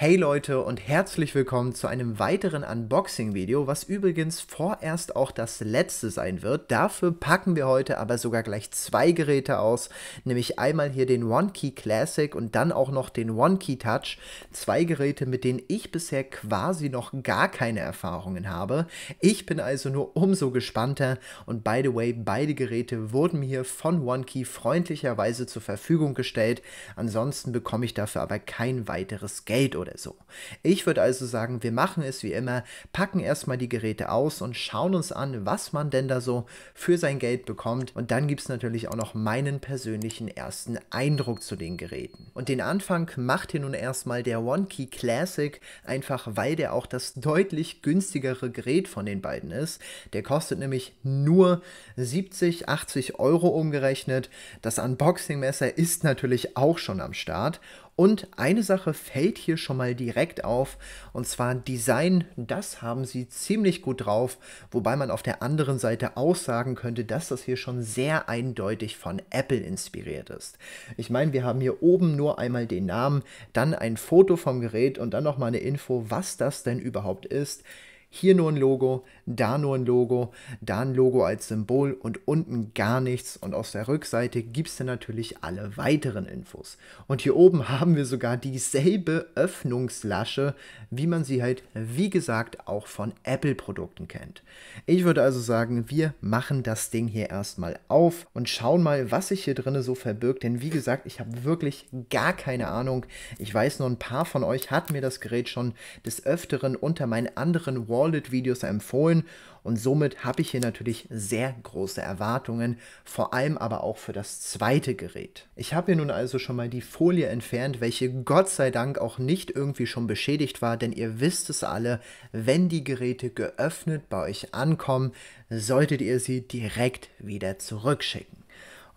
Hey Leute und herzlich willkommen zu einem weiteren Unboxing-Video, was übrigens vorerst auch das letzte sein wird. Dafür packen wir heute aber sogar gleich zwei Geräte aus, nämlich einmal hier den One Key Classic und dann auch noch den One Key Touch. Zwei Geräte, mit denen ich bisher quasi noch gar keine Erfahrungen habe. Ich bin also nur umso gespannter und by the way, beide Geräte wurden mir von One Key freundlicherweise zur Verfügung gestellt. Ansonsten bekomme ich dafür aber kein weiteres Geld oder oder so. Ich würde also sagen, wir machen es wie immer, packen erstmal die Geräte aus und schauen uns an, was man denn da so für sein Geld bekommt. Und dann gibt es natürlich auch noch meinen persönlichen ersten Eindruck zu den Geräten. Und den Anfang macht hier nun erstmal der One Key Classic, einfach weil der auch das deutlich günstigere Gerät von den beiden ist. Der kostet nämlich nur 70, 80 Euro umgerechnet. Das Unboxing-Messer ist natürlich auch schon am Start und eine Sache fällt hier schon mal direkt auf, und zwar Design, das haben sie ziemlich gut drauf, wobei man auf der anderen Seite aussagen könnte, dass das hier schon sehr eindeutig von Apple inspiriert ist. Ich meine, wir haben hier oben nur einmal den Namen, dann ein Foto vom Gerät und dann nochmal eine Info, was das denn überhaupt ist. Hier nur ein Logo, da nur ein Logo, da ein Logo als Symbol und unten gar nichts. Und aus der Rückseite gibt es dann natürlich alle weiteren Infos. Und hier oben haben wir sogar dieselbe Öffnungslasche, wie man sie halt, wie gesagt, auch von Apple-Produkten kennt. Ich würde also sagen, wir machen das Ding hier erstmal auf und schauen mal, was sich hier drin so verbirgt. Denn wie gesagt, ich habe wirklich gar keine Ahnung. Ich weiß nur, ein paar von euch hat mir das Gerät schon des Öfteren unter meinen anderen Wall Wallet-Videos empfohlen und somit habe ich hier natürlich sehr große Erwartungen, vor allem aber auch für das zweite Gerät. Ich habe hier nun also schon mal die Folie entfernt, welche Gott sei Dank auch nicht irgendwie schon beschädigt war, denn ihr wisst es alle, wenn die Geräte geöffnet bei euch ankommen, solltet ihr sie direkt wieder zurückschicken.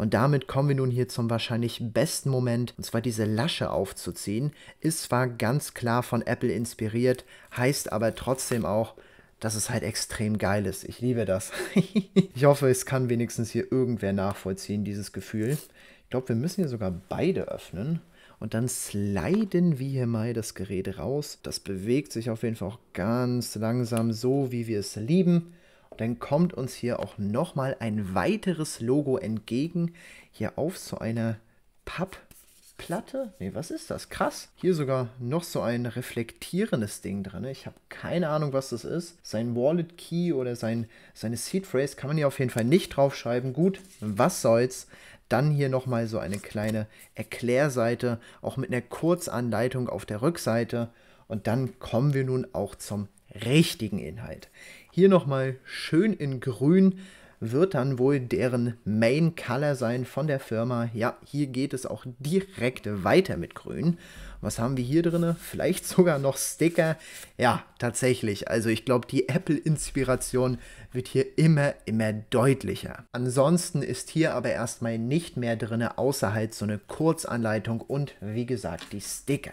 Und damit kommen wir nun hier zum wahrscheinlich besten Moment, und zwar diese Lasche aufzuziehen. Ist zwar ganz klar von Apple inspiriert, heißt aber trotzdem auch, dass es halt extrem geil ist. Ich liebe das. ich hoffe, es kann wenigstens hier irgendwer nachvollziehen, dieses Gefühl. Ich glaube, wir müssen hier sogar beide öffnen. Und dann sliden wir hier mal das Gerät raus. Das bewegt sich auf jeden Fall auch ganz langsam, so wie wir es lieben dann kommt uns hier auch nochmal ein weiteres Logo entgegen. Hier auf so eine Pappplatte. Ne, was ist das? Krass. Hier sogar noch so ein reflektierendes Ding drin. Ich habe keine Ahnung, was das ist. Sein Wallet Key oder sein, seine Seed Phrase kann man hier auf jeden Fall nicht draufschreiben. Gut, was soll's. Dann hier nochmal so eine kleine Erklärseite, auch mit einer Kurzanleitung auf der Rückseite. Und dann kommen wir nun auch zum richtigen Inhalt. Hier nochmal schön in grün wird dann wohl deren Main Color sein von der Firma. Ja, hier geht es auch direkt weiter mit Grün. Was haben wir hier drin? Vielleicht sogar noch Sticker. Ja, tatsächlich. Also ich glaube, die Apple-Inspiration wird hier immer, immer deutlicher. Ansonsten ist hier aber erstmal nicht mehr drin, außer halt so eine Kurzanleitung und wie gesagt die Sticker.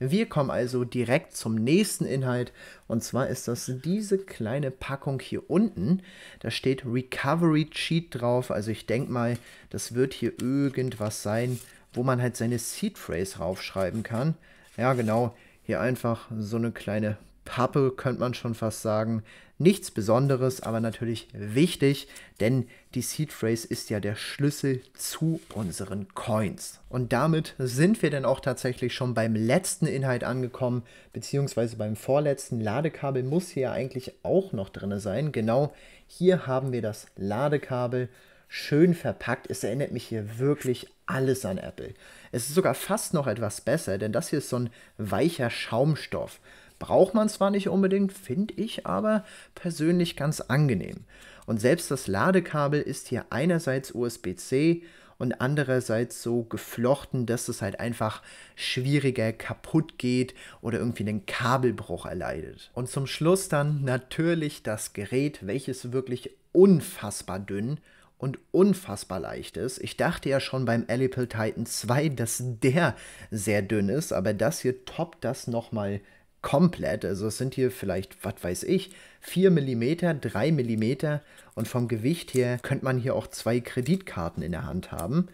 Wir kommen also direkt zum nächsten Inhalt und zwar ist das diese kleine Packung hier unten. Da steht Recovery Cheat drauf, also ich denke mal, das wird hier irgendwas sein, wo man halt seine Seed Phrase raufschreiben kann. Ja genau, hier einfach so eine kleine Pappe, könnte man schon fast sagen. Nichts Besonderes, aber natürlich wichtig, denn die Seed Phrase ist ja der Schlüssel zu unseren Coins. Und damit sind wir dann auch tatsächlich schon beim letzten Inhalt angekommen, beziehungsweise beim vorletzten. Ladekabel muss hier ja eigentlich auch noch drin sein. Genau hier haben wir das Ladekabel schön verpackt. Es erinnert mich hier wirklich alles an Apple. Es ist sogar fast noch etwas besser, denn das hier ist so ein weicher Schaumstoff. Braucht man zwar nicht unbedingt, finde ich aber persönlich ganz angenehm. Und selbst das Ladekabel ist hier einerseits USB-C und andererseits so geflochten, dass es halt einfach schwieriger kaputt geht oder irgendwie einen Kabelbruch erleidet. Und zum Schluss dann natürlich das Gerät, welches wirklich unfassbar dünn und unfassbar leicht ist. Ich dachte ja schon beim Alipel Titan 2, dass der sehr dünn ist, aber das hier toppt das nochmal komplett. Also es sind hier vielleicht, was weiß ich, 4 mm, 3 mm und vom Gewicht her könnte man hier auch zwei Kreditkarten in der Hand haben.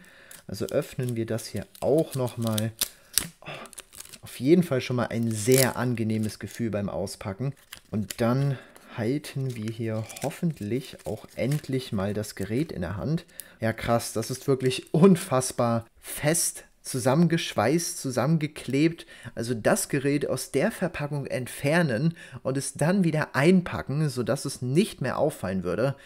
Also öffnen wir das hier auch nochmal. Oh, auf jeden Fall schon mal ein sehr angenehmes Gefühl beim Auspacken. Und dann halten wir hier hoffentlich auch endlich mal das Gerät in der Hand. Ja krass, das ist wirklich unfassbar fest zusammengeschweißt, zusammengeklebt, also das Gerät aus der Verpackung entfernen und es dann wieder einpacken, sodass es nicht mehr auffallen würde,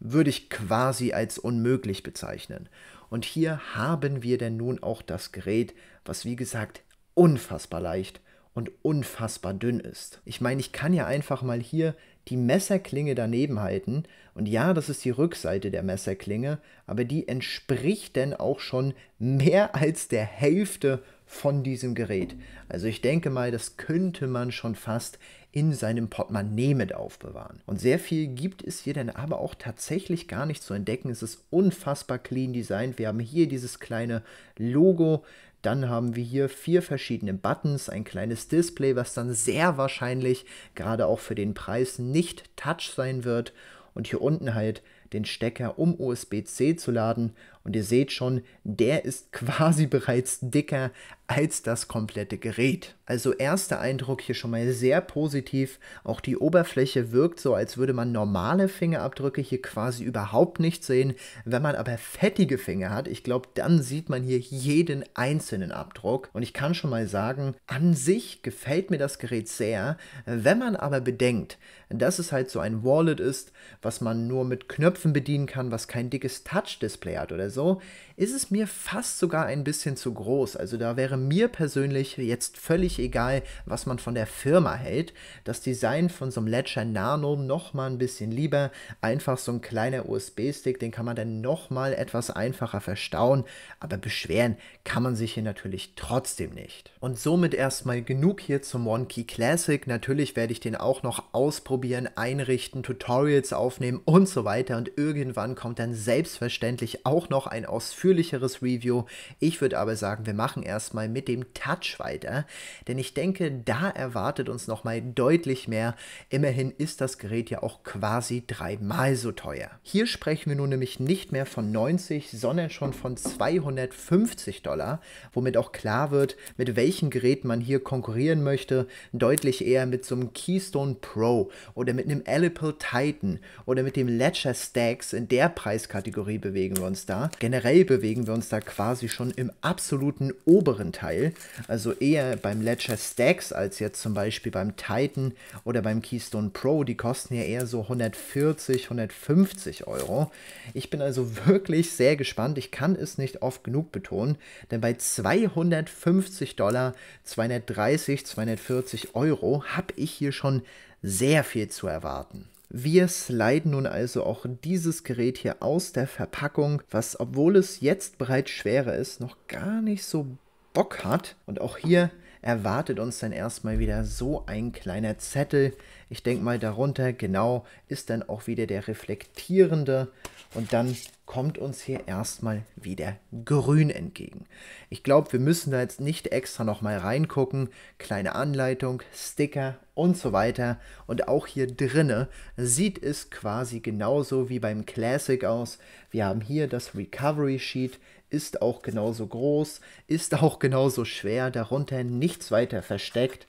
würde ich quasi als unmöglich bezeichnen. Und hier haben wir denn nun auch das Gerät, was wie gesagt unfassbar leicht und unfassbar dünn ist. Ich meine, ich kann ja einfach mal hier die Messerklinge daneben halten. Und ja, das ist die Rückseite der Messerklinge, aber die entspricht denn auch schon mehr als der Hälfte von diesem Gerät. Also ich denke mal, das könnte man schon fast in seinem Portemonnaie mit aufbewahren. Und sehr viel gibt es hier denn aber auch tatsächlich gar nicht zu entdecken. Es ist unfassbar clean designt. Wir haben hier dieses kleine Logo, dann haben wir hier vier verschiedene Buttons, ein kleines Display, was dann sehr wahrscheinlich gerade auch für den Preis nicht Touch sein wird und hier unten halt den Stecker, um USB-C zu laden und ihr seht schon, der ist quasi bereits dicker als das komplette Gerät. Also erster Eindruck hier schon mal sehr positiv. Auch die Oberfläche wirkt so, als würde man normale Fingerabdrücke hier quasi überhaupt nicht sehen. Wenn man aber fettige Finger hat, ich glaube, dann sieht man hier jeden einzelnen Abdruck. Und ich kann schon mal sagen, an sich gefällt mir das Gerät sehr. Wenn man aber bedenkt, dass es halt so ein Wallet ist, was man nur mit Knöpfen bedienen kann, was kein dickes Touch-Display hat oder so ist es mir fast sogar ein bisschen zu groß. Also da wäre mir persönlich jetzt völlig egal, was man von der Firma hält. Das Design von so einem Ledger Nano noch mal ein bisschen lieber. Einfach so ein kleiner USB-Stick, den kann man dann noch mal etwas einfacher verstauen. Aber beschweren kann man sich hier natürlich trotzdem nicht. Und somit erstmal genug hier zum One Key Classic. Natürlich werde ich den auch noch ausprobieren, einrichten, Tutorials aufnehmen und so weiter. Und irgendwann kommt dann selbstverständlich auch noch ein Ausführungsprozess ausführlicheres Review. Ich würde aber sagen, wir machen erstmal mit dem Touch weiter, denn ich denke, da erwartet uns nochmal deutlich mehr. Immerhin ist das Gerät ja auch quasi dreimal so teuer. Hier sprechen wir nun nämlich nicht mehr von 90, sondern schon von 250 Dollar, womit auch klar wird, mit welchen Geräten man hier konkurrieren möchte. Deutlich eher mit so einem Keystone Pro oder mit einem Alipel Titan oder mit dem Ledger Stacks in der Preiskategorie bewegen wir uns da. Generell bewegen wir uns da quasi schon im absoluten oberen Teil, also eher beim Ledger Stacks als jetzt zum Beispiel beim Titan oder beim Keystone Pro. Die kosten ja eher so 140, 150 Euro. Ich bin also wirklich sehr gespannt. Ich kann es nicht oft genug betonen, denn bei 250 Dollar, 230, 240 Euro habe ich hier schon sehr viel zu erwarten. Wir sliden nun also auch dieses Gerät hier aus der Verpackung, was obwohl es jetzt bereits schwerer ist, noch gar nicht so Bock hat. Und auch hier erwartet uns dann erstmal wieder so ein kleiner Zettel. Ich denke mal darunter, genau, ist dann auch wieder der reflektierende und dann kommt uns hier erstmal wieder grün entgegen. Ich glaube, wir müssen da jetzt nicht extra nochmal reingucken. Kleine Anleitung, Sticker und so weiter. Und auch hier drinne sieht es quasi genauso wie beim Classic aus. Wir haben hier das Recovery Sheet, ist auch genauso groß, ist auch genauso schwer, darunter nichts weiter versteckt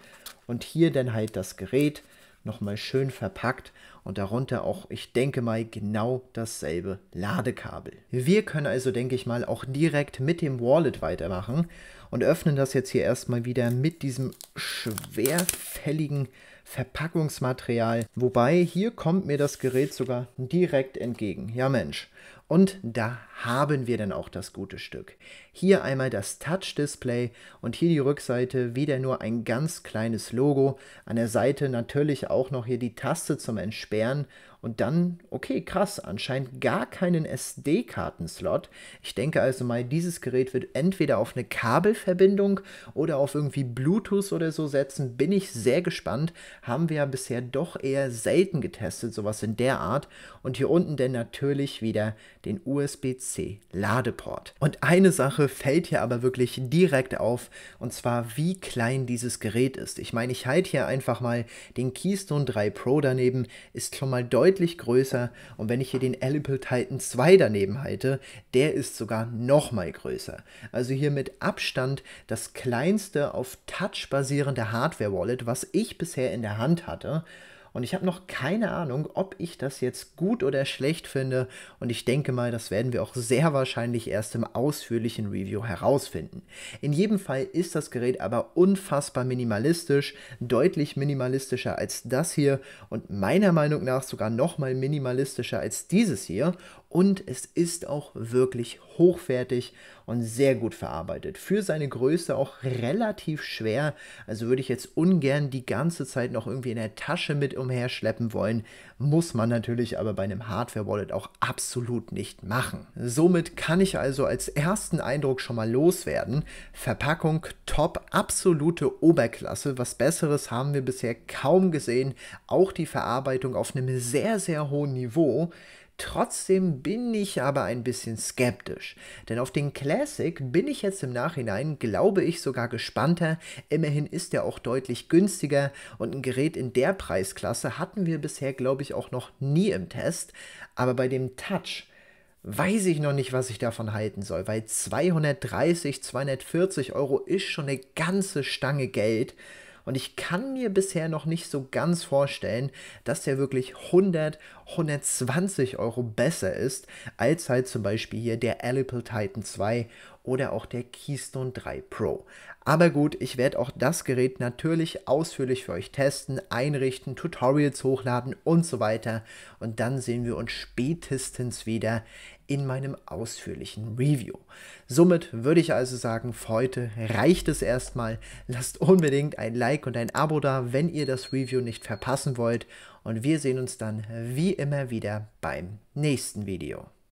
und hier dann halt das Gerät nochmal schön verpackt und darunter auch, ich denke mal, genau dasselbe Ladekabel. Wir können also, denke ich mal, auch direkt mit dem Wallet weitermachen und öffnen das jetzt hier erstmal wieder mit diesem schwerfälligen Verpackungsmaterial. Wobei, hier kommt mir das Gerät sogar direkt entgegen. Ja Mensch. Und da haben wir dann auch das gute Stück. Hier einmal das Touch-Display und hier die Rückseite wieder nur ein ganz kleines Logo. An der Seite natürlich auch noch hier die Taste zum Entsperren und dann, okay, krass, anscheinend gar keinen SD-Karten-Slot. Ich denke also mal, dieses Gerät wird entweder auf eine Kabelverbindung oder auf irgendwie Bluetooth oder so setzen. Bin ich sehr gespannt. Haben wir ja bisher doch eher selten getestet, sowas in der Art. Und hier unten denn natürlich wieder den USB-C-Ladeport. Und eine Sache fällt hier aber wirklich direkt auf, und zwar wie klein dieses Gerät ist. Ich meine, ich halte hier einfach mal den Keystone 3 Pro daneben, ist schon mal deutlich größer, und wenn ich hier den Apple Titan 2 daneben halte, der ist sogar noch mal größer. Also hier mit Abstand das kleinste auf Touch basierende Hardware-Wallet, was ich bisher in der Hand hatte. Und ich habe noch keine Ahnung, ob ich das jetzt gut oder schlecht finde. Und ich denke mal, das werden wir auch sehr wahrscheinlich erst im ausführlichen Review herausfinden. In jedem Fall ist das Gerät aber unfassbar minimalistisch, deutlich minimalistischer als das hier und meiner Meinung nach sogar nochmal minimalistischer als dieses hier und es ist auch wirklich hochwertig und sehr gut verarbeitet. Für seine Größe auch relativ schwer, also würde ich jetzt ungern die ganze Zeit noch irgendwie in der Tasche mit umherschleppen wollen, muss man natürlich aber bei einem Hardware-Wallet auch absolut nicht machen. Somit kann ich also als ersten Eindruck schon mal loswerden, Verpackung top, absolute Oberklasse, was besseres haben wir bisher kaum gesehen, auch die Verarbeitung auf einem sehr, sehr hohen Niveau, Trotzdem bin ich aber ein bisschen skeptisch, denn auf den Classic bin ich jetzt im Nachhinein, glaube ich, sogar gespannter. Immerhin ist er auch deutlich günstiger und ein Gerät in der Preisklasse hatten wir bisher, glaube ich, auch noch nie im Test. Aber bei dem Touch, weiß ich noch nicht, was ich davon halten soll, weil 230, 240 Euro ist schon eine ganze Stange Geld. Und ich kann mir bisher noch nicht so ganz vorstellen, dass der wirklich 100, 120 Euro besser ist, als halt zum Beispiel hier der Alipel Titan 2 oder auch der Keystone 3 Pro. Aber gut, ich werde auch das Gerät natürlich ausführlich für euch testen, einrichten, Tutorials hochladen und so weiter. Und dann sehen wir uns spätestens wieder in meinem ausführlichen Review. Somit würde ich also sagen, für heute reicht es erstmal. Lasst unbedingt ein Like und ein Abo da, wenn ihr das Review nicht verpassen wollt. Und wir sehen uns dann wie immer wieder beim nächsten Video.